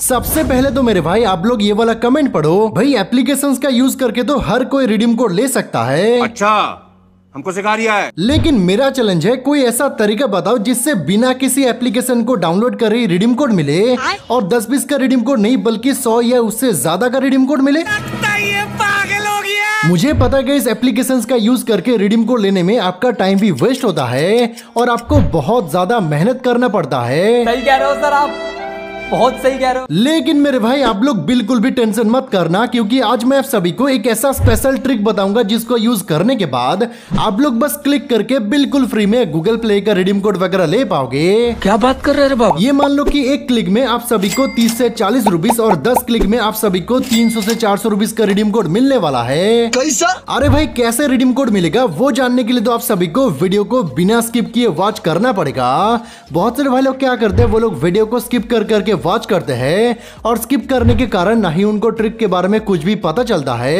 सबसे पहले तो मेरे भाई आप लोग ये वाला कमेंट पढ़ो भाई एप्लीकेशन का यूज करके तो हर कोई रिडीम कोड ले सकता है अच्छा हमको सिखा रहा है लेकिन मेरा चैलेंज है कोई ऐसा तरीका बताओ जिससे बिना किसी एप्लीकेशन को डाउनलोड कर रिडीम कोड मिले और 10 बीस का रिडीम कोड नहीं बल्कि 100 या उससे ज्यादा का रिडीम कोड मिले मुझे पता है इस एप्लीकेशन का यूज करके रिडीम कोड लेने में आपका टाइम भी वेस्ट होता है और आपको बहुत ज्यादा मेहनत करना पड़ता है सही कह रहे हो सर आप बहुत सही कह रहे हो लेकिन मेरे भाई आप लोग बिल्कुल भी टेंशन मत करना क्योंकि आज मैं आप सभी को एक ऐसा स्पेशल ट्रिक बताऊंगा जिसको यूज करने के बाद आप लोग बस क्लिक करके बिल्कुल फ्री में गूगल प्ले का रिडीम कोड वगैरह ले पाओगे क्या बात कर रहे हैं ये मान लो की एक क्लिक में आप सभी को तीस ऐसी चालीस रूपीज और दस क्लिक में आप सभी को तीन सौ ऐसी चार सौ रूपीज का रिडीम कोड मिलने वाला है कैसा अरे भाई कैसे रिडीम कोड मिलेगा वो जानने के लिए तो आप सभी को वीडियो को बिना स्किप किए वॉच करना पड़ेगा बहुत सारे भाई लोग क्या करते हैं वो लोग वीडियो को स्किप कर करके वॉच करते हैं और स्किप करने के कारण ना ही उनको ट्रिक के बारे में कुछ भी पता चलता है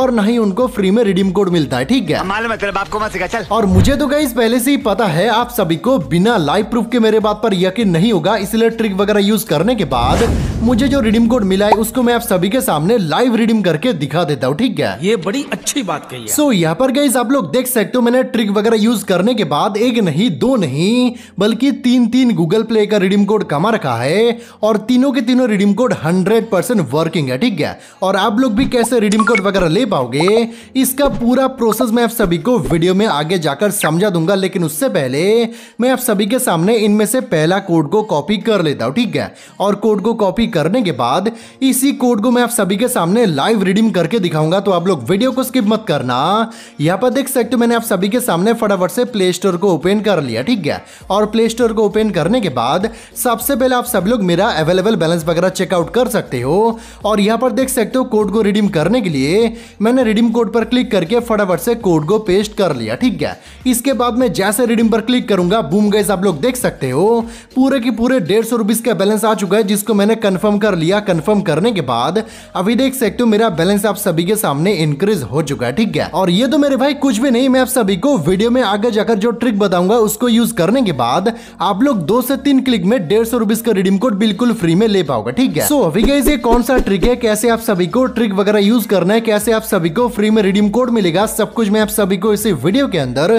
और ना ही उनको फ्री में रिडीम कोड मिलता है ठीक है मालूम तेरे बाप को मत सिखा चल और मुझे तो गई पहले से ही पता है आप सभी को बिना लाइव प्रूफ के मेरे बात पर यकीन नहीं होगा इसलिए ट्रिक वगैरह यूज करने के बाद मुझे जो रिडीम कोड मिला है उसको मैं आप सभी के सामने लाइव रिडीम करके दिखा देता हूँ ठीक है ये बड़ी अच्छी बात कही सो यहाँ पर गई आप लोग देख सकते हो मैंने ट्रिक वगैरह यूज करने के बाद एक नहीं दो नहीं बल्कि तीन तीन गूगल प्ले का रिडीम कोड कमा रखा है और तीनों के तीनों रिडीम कोड 100 परसेंट वर्किंग है ठीक है और आप लोग भी कैसे रिडीम कोड वगैरह ले पाओगे इसका पूरा प्रोसेस मैं आप सभी को वीडियो में आगे जाकर समझा दूंगा लेकिन उससे पहले मैं आप सभी के सामने इनमें से पहला कोड को कॉपी कर लेता हूँ ठीक है और कोड को कॉपी करने के बाद इसी कोड को मैं आप सभी के सामने लाइव रिडीम करके दिखाऊंगा तो आप लोग वीडियो को स्किप मत करना यहाँ पर देख सकते हो मैंने आप सभी के सामने फटाफट से प्ले स्टोर को ओपन कर लिया ठीक है और प्ले स्टोर को ओपन करने के बाद सबसे पहले आप सब लोग मेरा मेरा अवेलेबल बैलेंस वगैरह चेकआउट कर सकते हो और यहाँ पर देख सकते हो कोड को रिडीम करने के लिए मैंने रिडीम कोड पर क्लिक करके फटाफट से कोड को पेस्ट कर लिया ठीक है इसके बाद में जैसे रिडीम पर क्लिक करूंगा बूम गैस आप लोग देख सकते हो पूरे के पूरे डेढ़ सौ रुपीज का बैलेंस आ चुका है जिसको मैंने कन्फर्म कर लिया कन्फर्म करने के बाद अभी देख सकते हो मेरा बैलेंस आप सभी के सामने इंक्रीज हो चुका है ठीक है और ये तो मेरे भाई कुछ भी नहीं मैं आप सभी को वीडियो में आगे जाकर जो ट्रिक बताऊंगा उसको यूज करने के बाद आप लोग दो से तीन क्लिक में डेढ़ सौ रुपीज का रिडीम कोड बिल बिल्कुल फ्री में ले पाओगे ठीक है सो अभी गाइज ये कौन सा ट्रिक है कैसे आप सभी को ट्रिक वगैरह यूज करना है कैसे आप सभी को फ्री में रिडीम कोड मिलेगा सब कुछ मैं आप सभी को इसी वीडियो के अंदर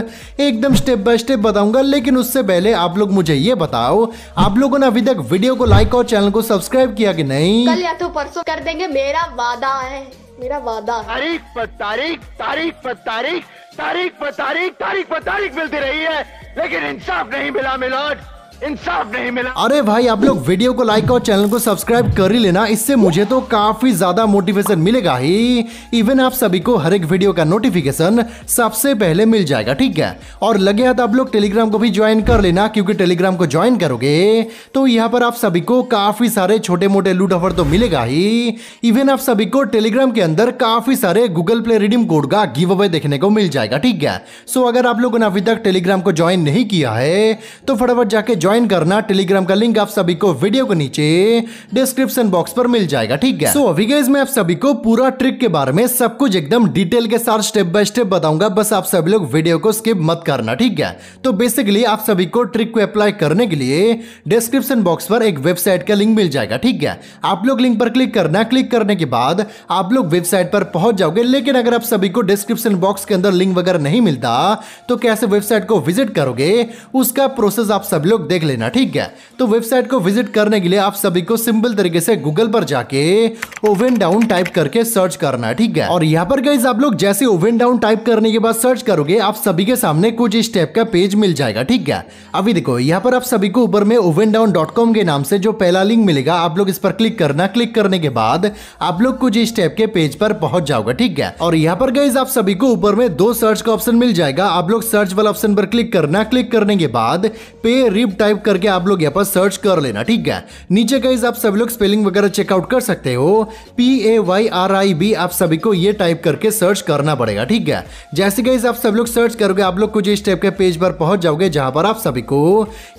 एकदम स्टेप बाय स्टेप बताऊंगा लेकिन उससे पहले आप लोग मुझे ये बताओ आप लोगों ने अभी तक वीडियो को लाइक और चैनल को सब्सक्राइब किया कि नहीं कल या तो परसों कर देंगे मेरा वादा है मेरा वादा तारीख पर तारीख तारीख पर तारीख तारीख पर तारीख तारीख पर तारीख मिलती रही है लेकिन इंसाफ नहीं मिला मिलोट इंसाफ नहीं मिला अरे भाई आप लोग वीडियो को लाइक और चैनल को सब्सक्राइब कर ही लेना इससे मुझे तो काफी ज्यादा मोटिवेशन मिलेगा ही इवन आप सभी को हर एक वीडियो का नोटिफिकेशन सबसे पहले मिल जाएगा ठीक है और लगे हाथ आप लोग टेलीग्राम को भी ज्वाइन कर लेना क्योंकि टेलीग्राम को ज्वाइन करोगे तो यहाँ पर आप सभी को काफी सारे छोटे मोटे लूट ऑफर तो मिलेगा ही इवन आप सभी को टेलीग्राम के अंदर काफी सारे गूगल प्ले रिडीम कोड का गिव अवे देखने को मिल जाएगा ठीक है सो अगर आप लोगों ने अभी तक टेलीग्राम को ज्वाइन नहीं किया है तो फटाफट जाके ज्वाइन ज्वाइन करना टेलीग्राम का लिंक आप सभी को वीडियो के नीचे डिस्क्रिप्शन बॉक्स पर मिल जाएगा ठीक है सो so, अभी गाइज मैं आप सभी को पूरा ट्रिक के बारे में सब कुछ एकदम डिटेल के साथ स्टेप बाय स्टेप बताऊंगा बस आप सभी लोग वीडियो को स्किप मत करना ठीक है तो बेसिकली आप सभी को ट्रिक को अप्लाई करने के लिए डिस्क्रिप्शन बॉक्स पर एक वेबसाइट का लिंक मिल जाएगा ठीक है आप लोग लिंक पर क्लिक करना क्लिक करने के बाद आप लोग वेबसाइट पर पहुंच जाओगे लेकिन अगर आप सभी को डिस्क्रिप्शन बॉक्स के अंदर लिंक वगैरह नहीं मिलता तो कैसे वेबसाइट को विजिट करोगे उसका प्रोसेस आप सभी लोग देख लेना ठीक है तो वेबसाइट को विजिट करने के लिए आप सभी को सिंपल तरीके से गूगल पर जाके ओवन डाउन टाइप करके सर्च करना है ठीक है और यहाँ पर गई आप लोग जैसे ओवन डाउन टाइप करने के बाद सर्च करोगे आप सभी के सामने कुछ इस टाइप का पेज मिल जाएगा ठीक है अभी देखो यहाँ पर आप सभी को ऊपर में ओवन डाउन डॉट कॉम के नाम से जो पहला लिंक मिलेगा आप लोग इस पर क्लिक करना क्लिक करने के बाद आप लोग कुछ इस टाइप के पेज पर पहुंच जाओगे ठीक है और यहाँ पर गई आप सभी को ऊपर में दो सर्च का ऑप्शन मिल जाएगा आप लोग सर्च वाला ऑप्शन पर क्लिक करना क्लिक करने के बाद पे रिप्ट टाइप करके आप लोग यहाँ पर सर्च कर लेना ठीक है नीचे गाइज आप सभी लोग स्पेलिंग वगैरह चेकआउट कर सकते हो P A Y R I B आप सभी को ये टाइप करके सर्च करना पड़ेगा ठीक है जैसे गाइज आप सभी लोग सर्च करोगे आप लोग कुछ इस टाइप के पेज पर पहुंच जाओगे जहां पर आप सभी को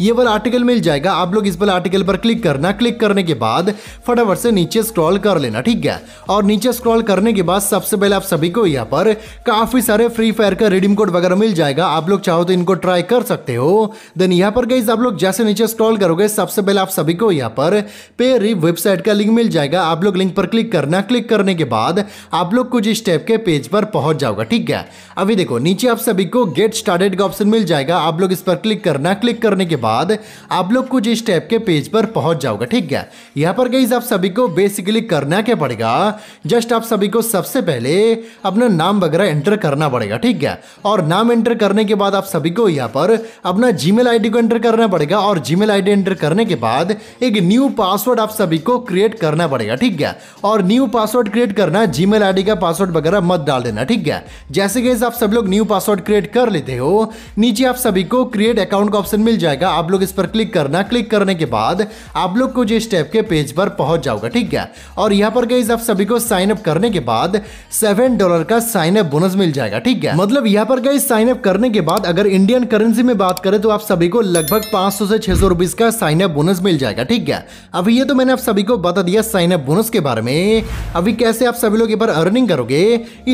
ये वाला आर्टिकल मिल जाएगा आप लोग इस वाला आर्टिकल पर क्लिक करना क्लिक करने के बाद फटाफट से नीचे स्क्रॉल कर लेना ठीक है और नीचे स्क्रॉल करने के बाद सबसे पहले आप सभी को यहाँ पर काफी सारे फ्री फायर का रिडीम कोड वगैरह मिल जाएगा आप लोग चाहो तो इनको ट्राई कर सकते हो देन यहाँ पर गाइज आप लोग लोग जैसे नीचे स्क्रॉल करोगे सबसे पहले आप सभी को यहाँ पर पे री वेबसाइट का लिंक मिल जाएगा आप लोग लिंक पर क्लिक करना क्लिक करने के बाद आप लोग कुछ इस स्टेप के पेज पर पहुंच जाओगा ठीक है अभी देखो नीचे आप सभी को गेट स्टार्टेड का ऑप्शन मिल जाएगा आप लोग इस पर क्लिक करना क्लिक करने के बाद आप लोग कुछ इस टैब के पेज पर पहुंच जाओगे ठीक है यहाँ पर गई आप सभी को बेसिकली करना क्या पड़ेगा जस्ट आप सभी को सबसे पहले अपना नाम वगैरह एंटर करना पड़ेगा ठीक है और नाम एंटर करने के बाद आप सभी को यहाँ पर अपना जीमेल आईडी को एंटर करना पड़ेगा पड़ेगा और जीमेल आईडी एंटर करने के बाद एक न्यू पासवर्ड आप सभी को क्रिएट करना पड़ेगा ठीक है और न्यू पासवर्ड क्रिएट करना जीमेल आईडी का पासवर्ड वगैरह मत डाल देना ठीक है जैसे कि आप सब लोग न्यू पासवर्ड क्रिएट कर लेते हो नीचे आप सभी को क्रिएट अकाउंट का ऑप्शन मिल जाएगा आप लोग इस पर क्लिक करना क्लिक करने के बाद आप लोग को जो स्टेप के पेज पर पहुंच जाओगे ठीक है और यहाँ पर गई आप सभी को साइन अप करने के बाद सेवन डॉलर का साइन अप बोनस मिल जाएगा ठीक है मतलब यहाँ पर गई साइन अप करने के बाद अगर इंडियन करेंसी में बात करें तो आप सभी को लगभग पांच सौ से छह सौ रुपीज का साइन अप बोनस मिल जाएगा ठीक है अभी ये तो मैंने आप सभी को बता दिया साइन अप बोनस के बारे में अभी कैसे आप सभी लोग ये पर अर्निंग करोगे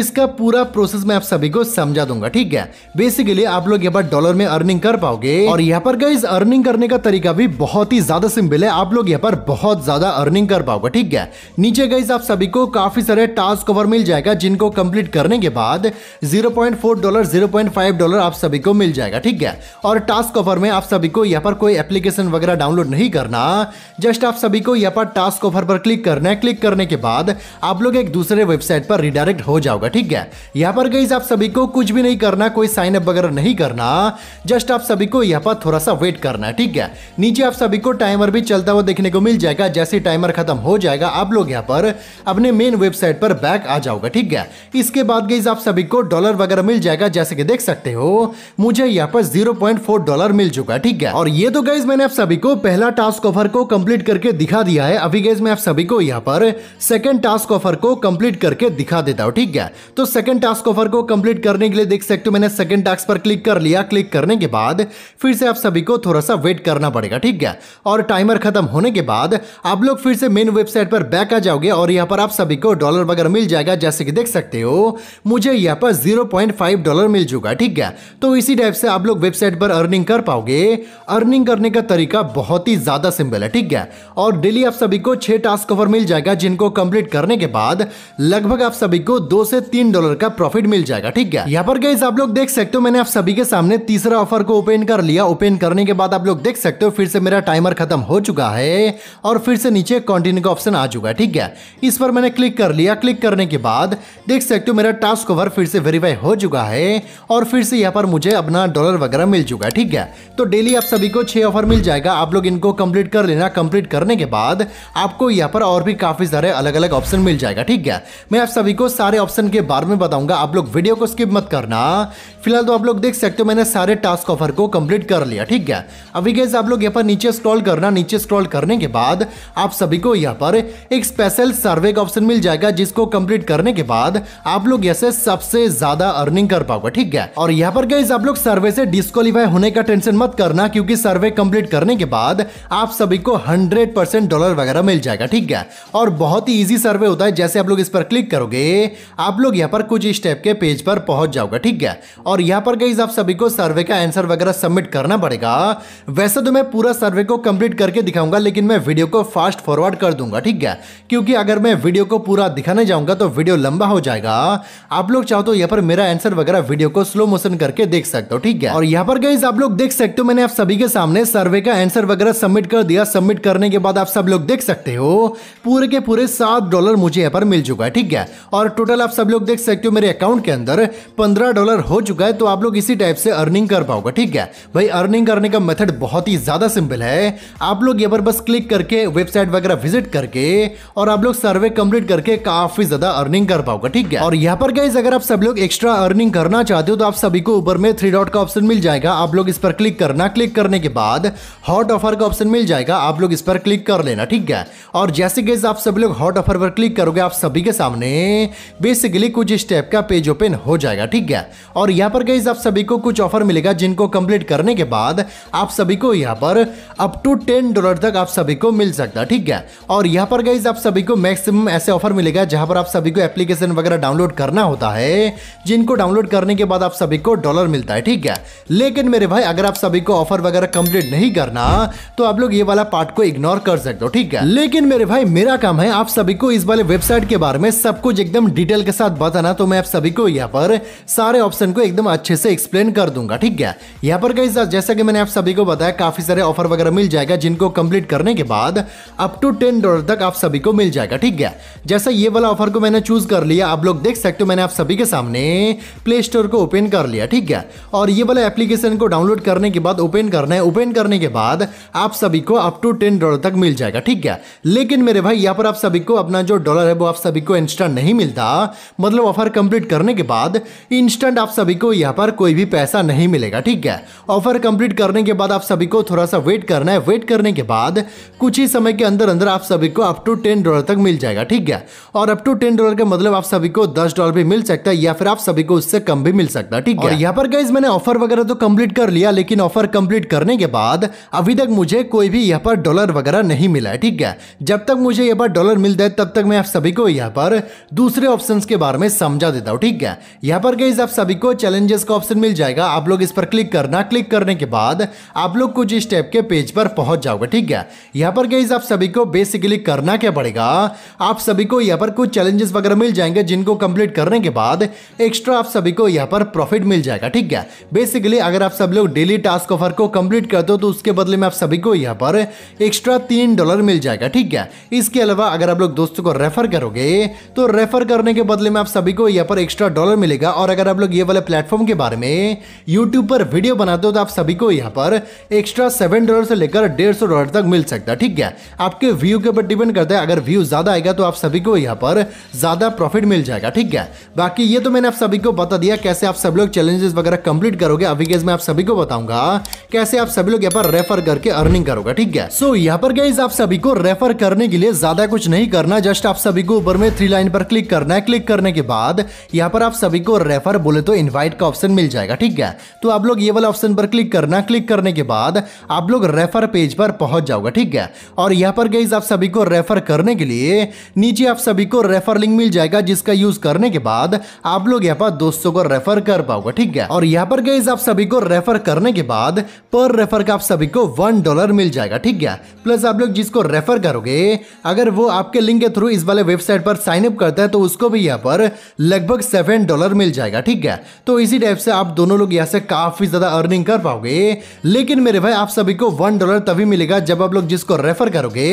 इसका पूरा प्रोसेस मैं आप सभी को समझा दूंगा ठीक है बेसिकली आप लोग यहाँ पर डॉलर में अर्निंग कर पाओगे और यहाँ पर गई अर्निंग करने का तरीका भी बहुत ही ज्यादा सिंपल है आप लोग यहाँ पर बहुत ज्यादा अर्निंग कर पाओगे ठीक है नीचे गई आप सभी को काफी सारे टास्क ओवर मिल जाएगा जिनको कंप्लीट करने के बाद 0.4 डॉलर 0.5 डॉलर आप सभी को मिल जाएगा ठीक है और टास्क कवर में आप सभी को यहाँ पर पर कोई एप्लीकेशन वगैरह डाउनलोड नहीं करना जस्ट आप सभी को यहाँ पर टास्क ऑफर पर क्लिक करना है क्लिक करने के बाद आप लोग एक दूसरे वेबसाइट पर रिडायरेक्ट हो जाओगे ठीक है यहाँ पर गई आप सभी को कुछ भी नहीं करना कोई साइन अप वगैरह नहीं करना जस्ट आप सभी को यहाँ पर थोड़ा सा वेट करना है ठीक है नीचे आप सभी को टाइमर भी चलता हुआ देखने को मिल जाएगा जैसे टाइमर खत्म हो जाएगा आप लोग यहाँ पर अपने मेन वेबसाइट पर बैक आ जाओगे ठीक है इसके बाद गई आप सभी को डॉलर वगैरह मिल जाएगा जैसे कि देख सकते हो मुझे यहाँ पर जीरो डॉलर मिल चुका है ठीक है और ये तो गैस मैंने आप सभी को पहला टास्क ऑफर को कंप्लीट करके दिखा दिया है अभी गैस मैं आप सभी को यहाँ पर सेकंड टास्क ऑफर को कंप्लीट करके दिखा देता हूँ ठीक है तो सेकंड टास्क ऑफर को कंप्लीट करने के लिए देख सकते हो मैंने सेकंड टास्क पर क्लिक कर लिया क्लिक करने के बाद फिर से आप सभी को थोड़ा सा वेट करना पड़ेगा ठीक है और टाइमर खत्म होने के बाद आप लोग फिर से मेन वेबसाइट पर बैक आ जाओगे और यहाँ पर आप सभी को डॉलर वगैरह मिल जाएगा जैसे कि देख सकते हो मुझे यहाँ पर जीरो डॉलर मिल चुका ठीक है तो इसी टाइप से आप लोग वेबसाइट पर अर्निंग कर पाओगे अर्निंग अर्निंग करने का तरीका बहुत ही ज़्यादा सिंपल है ठीक है और डेली आप सभी को छह टास्क कवर मिल जाएगा जिनको कंप्लीट करने के बाद लगभग आप सभी को दो से तीन डॉलर का प्रॉफिट मिल जाएगा ठीक है यहाँ पर गई आप लोग देख सकते हो मैंने आप सभी के सामने तीसरा ऑफर को ओपन कर लिया ओपन करने के बाद आप लोग देख सकते हो फिर से मेरा टाइमर खत्म हो चुका है और फिर से नीचे कॉन्टिन्यू का ऑप्शन आ चुका है ठीक है इस पर मैंने क्लिक कर लिया क्लिक करने के बाद देख सकते हो मेरा टास्क कवर फिर से वेरीफाई हो चुका है और फिर से यहाँ पर मुझे अपना डॉलर वगैरह मिल चुका है ठीक है तो डेली आप सभी सभी को छह ऑफर मिल जाएगा आप लोग इनको कंप्लीट कर लेना कंप्लीट करने के बाद आपको यहाँ पर और भी काफ़ी सारे अलग अलग ऑप्शन मिल जाएगा ठीक है मैं आप सभी को सारे ऑप्शन के बारे में बताऊंगा आप लोग वीडियो को स्किप मत करना फिलहाल तो आप लोग देख सकते हो मैंने सारे टास्क ऑफर को कंप्लीट कर लिया ठीक है अभी गैस आप लोग यहाँ पर नीचे स्क्रॉल करना नीचे स्क्रॉल करने के बाद आप सभी को यहाँ पर एक स्पेशल सर्वे का ऑप्शन मिल जाएगा जिसको कंप्लीट करने के बाद आप लोग यहाँ सबसे ज्यादा अर्निंग कर पाओगे ठीक है और यहाँ पर गैस आप लोग सर्वे से डिस्कालीफाई होने का टेंशन मत करना क्योंकि सर्वे कंप्लीट करने के बाद आप सभी को 100% परसेंट डॉलर वगैरह मिल जाएगा ठीक है और बहुत ही इजी सर्वे होता है जैसे आप लोग इस पर क्लिक करोगे आप लोग यहाँ पर कुछ स्टेप के पेज पर पहुंच जाओगे ठीक है और यहाँ पर गई आप सभी को सर्वे का आंसर वगैरह सबमिट करना पड़ेगा वैसे तो मैं पूरा सर्वे को कंप्लीट करके दिखाऊंगा लेकिन मैं वीडियो को फास्ट फॉरवर्ड कर दूंगा ठीक है क्योंकि अगर मैं वीडियो को पूरा दिखाने जाऊंगा तो वीडियो लंबा हो जाएगा आप लोग चाहो तो यहाँ पर मेरा आंसर वगैरह वीडियो को स्लो मोशन करके देख सकते हो ठीक है और यहाँ पर गई आप लोग देख सकते हो मैंने आप सभी के सामने सर्वे का आंसर वगैरह सबमिट कर दिया सबमिट करने के बाद आप सब लोग देख सकते हो पूरे के पूरे सात डॉलर मुझे यहाँ पर मिल चुका है ठीक है और टोटल आप सब लोग देख सकते हो मेरे अकाउंट के अंदर पंद्रह डॉलर हो चुका है तो आप लोग इसी टाइप से अर्निंग कर पाओगे ठीक है भाई अर्निंग करने का मेथड बहुत ही ज़्यादा सिंपल है आप लोग यहाँ पर बस क्लिक करके वेबसाइट वगैरह विजिट करके और आप लोग सर्वे कंप्लीट करके काफ़ी ज़्यादा अर्निंग कर पाओगे ठीक है और यहाँ पर गाइज अगर आप सब लोग एक्स्ट्रा अर्निंग करना चाहते हो तो आप सभी को ऊपर में थ्री डॉट का ऑप्शन मिल जाएगा आप लोग इस पर क्लिक करना क्लिक करने के बाद हॉट ऑफर का ऑप्शन मिल जाएगा आप लोग इस पर क्लिक कर लेना ठीक है और जैसे गैस आप सभी लोग हॉट ऑफर पर क्लिक करोगे आप सभी के सामने बेसिकली कुछ इस टाइप का पेज ओपन हो जाएगा ठीक है और यहाँ पर गैस आप सभी को कुछ ऑफर मिलेगा जिनको कंप्लीट करने के बाद आप सभी को यहाँ पर अप टू टेन डॉलर तक आप सभी को मिल सकता ठीक है और यहाँ पर गाइज आप सभी को मैक्सिमम ऐसे ऑफर मिलेगा जहां पर आप सभी को एप्लीकेशन वगैरह डाउनलोड करना होता है जिनको डाउनलोड करने के बाद आप सभी को डॉलर मिलता है ठीक है लेकिन मेरे भाई अगर आप सभी को ऑफर वगैरह कंप्लीट नहीं करना तो आप लोग ये वाला पार्ट को इग्नोर कर सकते हो ठीक है लेकिन मेरे भाई मेरा काम है आप सभी को इस वाले वेबसाइट के बारे में सब कुछ एकदम डिटेल के साथ बताना तो मैं आप सभी को यहाँ पर सारे ऑप्शन को एकदम अच्छे से एक्सप्लेन कर दूंगा ठीक है यहाँ पर कहीं जैसा कि मैंने आप सभी को बताया काफी सारे ऑफर वगैरह मिल जाएगा जिनको कंप्लीट करने के बाद अप टू टेन डॉलर तक आप सभी को मिल जाएगा ठीक है जैसा ये वाला ऑफर को मैंने चूज कर लिया आप लोग देख सकते हो मैंने आप सभी के सामने प्ले स्टोर को ओपन कर लिया ठीक है और ये वाला एप्लीकेशन को डाउनलोड करने के बाद ओपन करना है है ओपन करने के बाद आप सभी को अप टू टेन डॉलर तक मिल जाएगा ठीक है लेकिन मेरे भाई यहाँ पर आप सभी को अपना जो डॉलर है वो आप सभी को इंस्टेंट नहीं मिलता मतलब ऑफर कंप्लीट करने के बाद इंस्टेंट आप सभी को यहाँ पर कोई भी पैसा नहीं मिलेगा ठीक है ऑफर कंप्लीट करने के बाद आप सभी को थोड़ा सा वेट करना है वेट करने के बाद कुछ ही समय के अंदर अंदर आप सभी को अप टू टेन डॉलर तक मिल जाएगा ठीक है और अप टू टेन डॉलर का मतलब आप सभी को दस डॉलर भी मिल सकता है या फिर आप सभी को उससे कम भी मिल सकता है ठीक है यहाँ पर गाइज मैंने ऑफर वगैरह तो कंप्लीट कर लिया लेकिन ऑफर कंप्लीट करने करने के बाद अभी तक मुझे कोई भी यहाँ पर डॉलर वगैरह नहीं मिला है ठीक है जब तक मुझे यहाँ पर डॉलर मिल जाए तब तक मैं आप सभी को यहाँ पर दूसरे ऑप्शन के बारे में समझा देता हूँ ठीक है यहाँ पर गई आप सभी को चैलेंजेस का ऑप्शन मिल जाएगा आप लोग इस पर क्लिक करना क्लिक करने के बाद आप लोग कुछ इस टाइप के पेज पर पहुंच जाओगे ठीक है यहाँ पर गई आप सभी को बेसिकली करना क्या पड़ेगा आप सभी को यहाँ पर कुछ चैलेंजेस वगैरह मिल जाएंगे जिनको कंप्लीट करने के बाद एक्स्ट्रा आप सभी को यहाँ पर प्रॉफिट मिल जाएगा ठीक है बेसिकली अगर आप सब लोग डेली टास्क ऑफर को कंप्लीट कंप्लीट करते हो तो उसके बदले में आप सभी को यहाँ पर एक्स्ट्रा तीन डॉलर मिल जाएगा ठीक है इसके अलावा अगर आप लोग दोस्तों को रेफर करोगे तो रेफर करने के बदले में आप सभी को यहाँ पर एक्स्ट्रा डॉलर मिलेगा और अगर आप लोग ये वाले प्लेटफॉर्म के बारे में यूट्यूब पर वीडियो बनाते हो तो आप सभी को यहाँ पर एक्स्ट्रा सेवन डॉलर से लेकर डेढ़ डॉलर तक मिल सकता है ठीक है आपके व्यू के ऊपर डिपेंड करता है अगर व्यू ज्यादा आएगा तो आप सभी को यहाँ पर ज्यादा प्रॉफिट मिल जाएगा ठीक है बाकी ये तो मैंने आप सभी को बता दिया कैसे आप सब लोग चैलेंजेस वगैरह कंप्लीट करोगे अभी केस मैं आप सभी को बताऊंगा कैसे आप सभी लोग यहाँ पर रेफर करके अर्निंग करोगे ठीक है सो यहाँ पर गाइज आप सभी को रेफर करने के लिए ज्यादा कुछ नहीं करना जस्ट आप सभी को ऊपर में थ्री लाइन पर क्लिक करना है क्लिक करने के बाद यहाँ पर आप सभी को रेफर बोले तो इन्वाइट का ऑप्शन मिल जाएगा ठीक है तो आप लोग ये वाला ऑप्शन पर क्लिक करना क्लिक करने के बाद आप लोग रेफर पेज पर पहुंच जाओगे ठीक है और यहाँ पर गाइज आप सभी को रेफर करने के लिए नीचे आप सभी को रेफर लिंक मिल जाएगा जिसका यूज करने के बाद आप लोग यहाँ पर दोस्तों को रेफर कर पाओगे ठीक है और यहाँ पर गाइज आप सभी को रेफर करने के बाद पर पर रेफर का आप सभी को वन डॉलर मिल जाएगा ठीक है प्लस आप लोग जिसको रेफर करोगे अगर वो आपके लिंक के थ्रू इस वाले वेबसाइट पर साइन अप करता है तो उसको भी यहाँ पर लगभग सेवन डॉलर मिल जाएगा ठीक है तो इसी टाइप से आप दोनों लोग यहाँ से काफी ज्यादा अर्निंग कर पाओगे लेकिन मेरे भाई आप सभी को वन डॉलर तभी मिलेगा जब आप लोग जिसको रेफर करोगे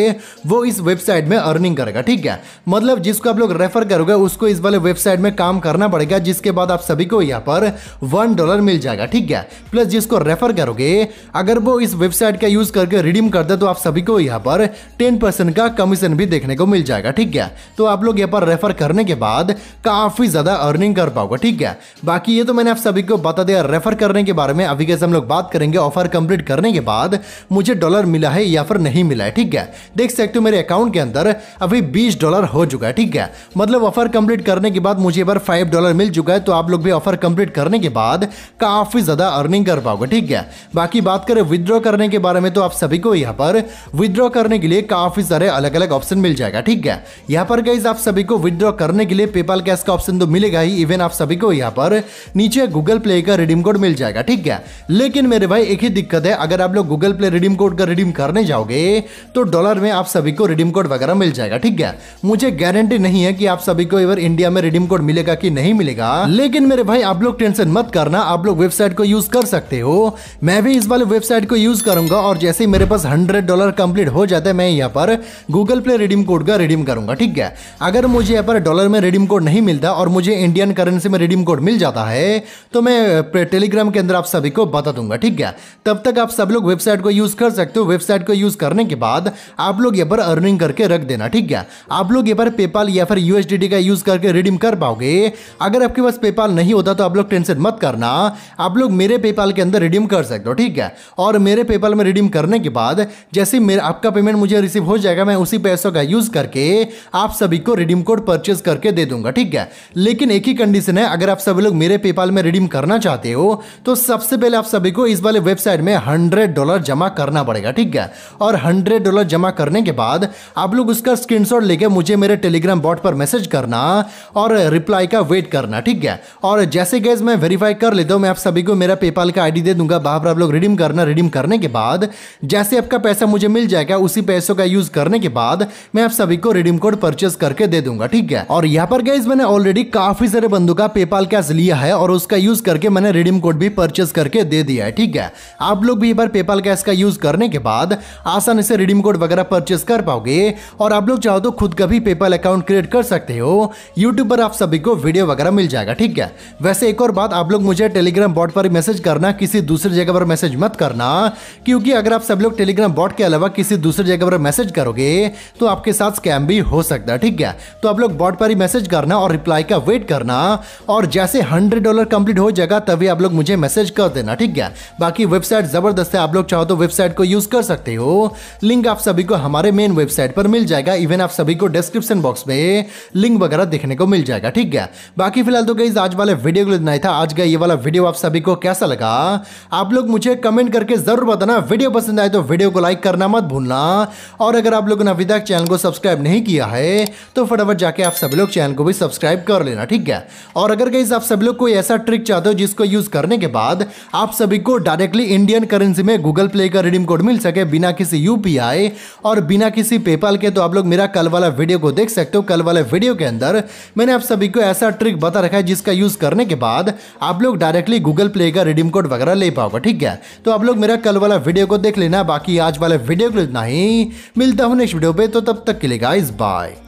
वो इस वेबसाइट में अर्निंग करेगा ठीक है मतलब जिसको आप लोग रेफर करोगे उसको इस वाले वेबसाइट में काम करना पड़ेगा जिसके बाद आप सभी को यहाँ पर वन डॉलर मिल जाएगा ठीक है प्लस जिसको रेफर करोगे अगर वो इस वेबसाइट का यूज करके रिडीम कर दे तो आप सभी को यहाँ पर टेन परसेंट का कमीशन भी देखने को मिल जाएगा ठीक है तो आप लोग यहाँ पर रेफर करने के बाद काफी ज्यादा अर्निंग कर पाओगे ठीक है बाकी ये तो मैंने आप सभी को बता दिया रेफर करने के बारे में अभी कैसे हम लोग बात करेंगे ऑफर कंप्लीट करने के बाद मुझे डॉलर मिला है या फिर नहीं मिला है ठीक है देख सकते हो मेरे अकाउंट के अंदर अभी बीस डॉलर हो चुका है ठीक है मतलब ऑफर कंप्लीट करने के बाद मुझे बार फाइव डॉलर मिल चुका है तो आप लोग भी ऑफर कंप्लीट करने के बाद काफी ज्यादा अर्निंग कर पाओगे ठीक है बाकी बात बात करें विद्रॉ करने के बारे में तो आप सभी को यहाँ पर विद्रॉ करने के लिए काफी सारे अलग अलग ऑप्शन मिल जाएगा ठीक है यहाँ पर गाइज आप सभी को विद्रॉ करने के लिए पेपाल कैश का ऑप्शन तो मिलेगा ही इवन आप सभी को यहाँ पर नीचे गूगल प्ले का रिडीम कोड मिल जाएगा ठीक है लेकिन मेरे भाई एक ही दिक्कत है अगर आप लोग गूगल प्ले रिडीम कोड का रिडीम करने जाओगे तो डॉलर में आप सभी को रिडीम कोड वगैरह मिल जाएगा ठीक है मुझे गारंटी नहीं है कि आप सभी को इवर इंडिया में रिडीम कोड मिलेगा कि नहीं मिलेगा लेकिन मेरे भाई आप लोग टेंशन मत करना आप लोग वेबसाइट को यूज कर सकते हो मैं भी इस वाले वेबसाइट को यूज करूंगा और जैसे ही मेरे पास हंड्रेड डॉलर कंप्लीट हो जाता है मैं यहाँ पर गूगल प्ले रिडीम कोड का रिडीम करूंगा ठीक है अगर मुझे यहाँ पर डॉलर में रिडीम कोड नहीं मिलता और मुझे इंडियन करेंसी में रिडीम कोड मिल जाता है तो मैं टेलीग्राम के अंदर आप सभी को बता दूंगा ठीक है तब तक आप सब लोग वेबसाइट को यूज कर सकते हो वेबसाइट को यूज करने के बाद आप लोग यहाँ पर अर्निंग करके रख देना ठीक है आप लोग यहाँ पर पेपाल या फिर यूएसडी का यूज करके रिडीम कर पाओगे अगर आपके पास पेपाल नहीं होता तो आप लोग टेंशन मत करना आप लोग मेरे पेपाल के अंदर रिडीम कर सकते हो ठीक है और मेरे पेपल में रिडीम करने के बाद जैसे मेरा आपका पेमेंट मुझे रिसीव हो जाएगा मैं उसी पैसों का यूज़ करके आप सभी को रिडीम कोड परचेज करके दे दूंगा ठीक है लेकिन एक ही कंडीशन है अगर आप सभी लोग मेरे पेपाल में रिडीम करना चाहते हो तो सबसे पहले आप सभी को इस वाले वेबसाइट में हंड्रेड डॉलर जमा करना पड़ेगा ठीक है और हंड्रेड डॉलर जमा करने के बाद आप लोग उसका स्क्रीनशॉट लेके मुझे मेरे टेलीग्राम बॉट पर मैसेज करना और रिप्लाई का वेट करना ठीक है और जैसे गैस मैं वेरीफाई कर लेता हूँ मैं आप सभी को मेरा पेपाल का आईडी दे दूंगा बाहर आप लोग रिडीम कर करना रिडीम करने के बाद जैसे आपका पैसा मुझे मिल जाएगा उसी पैसों का यूज करने के बाद मैं आप सभी को रिडीम कोड परचेज करके दे दूंगा ठीक है और यहाँ पर गई मैंने ऑलरेडी काफी सारे बंदों का पेपाल कैश लिया है और उसका यूज करके मैंने रिडीम कोड भी परचेज करके दे दिया है ठीक है आप लोग भी एक बार पेपाल कैश का यूज करने के बाद आसानी से रिडीम कोड वगैरह परचेज कर पाओगे और आप लोग चाहो तो खुद का भी पेपाल अकाउंट क्रिएट कर सकते हो यूट्यूब पर आप सभी को वीडियो वगैरह मिल जाएगा ठीक है वैसे एक और बात आप लोग मुझे टेलीग्राम बॉट पर मैसेज करना किसी दूसरी जगह पर मैसेज मत करना क्योंकि अगर आप सब लोग टेलीग्राम बॉट के अलावा किसी दूसरी जगह पर मैसेज करोगे तो आपके साथ स्कैम भी हो सकता है ठीक है तो आप लोग बॉट पर ही मैसेज करना और रिप्लाई का वेट करना और जैसे हंड्रेड डॉलर कंप्लीट हो जाएगा तभी आप लोग मुझे मैसेज कर देना ठीक है बाकी वेबसाइट जबरदस्त है आप लोग चाहो तो वेबसाइट को यूज कर सकते हो लिंक आप सभी को हमारे मेन वेबसाइट पर मिल जाएगा इवन आप सभी को डिस्क्रिप्शन बॉक्स में लिंक वगैरह देखने को मिल जाएगा ठीक है बाकी फिलहाल तो गई आज वाले वीडियो को लेना ही था आज का ये वाला वीडियो आप सभी को कैसा लगा आप लोग मुझे कमेंट कमेंट करके जरूर बताना वीडियो पसंद आए तो वीडियो को लाइक करना मत भूलना और अगर आप लोगों ने अभी तक चैनल को सब्सक्राइब नहीं किया है तो फटाफट जाके आप सभी लोग चैनल को भी सब्सक्राइब कर लेना ठीक है और अगर कहीं आप सभी लोग कोई ऐसा ट्रिक चाहते हो जिसको यूज करने के बाद आप सभी को डायरेक्टली इंडियन करेंसी में गूगल प्ले का रिडीम कोड मिल सके बिना किसी यूपीआई और बिना किसी पेपाल के तो आप लोग मेरा कल वाला वीडियो को देख सकते हो कल वाले वीडियो के अंदर मैंने आप सभी को ऐसा ट्रिक बता रखा है जिसका यूज करने के बाद आप लोग डायरेक्टली गूगल प्ले का रिडीम कोड वगैरह ले पाओगे ठीक है तो आप लोग मेरा कल वाला वीडियो को देख लेना बाकी आज वाले वीडियो को इतना ही मिलता हूँ नेक्स्ट वीडियो पे तो तब तक के लिए गाइस बाय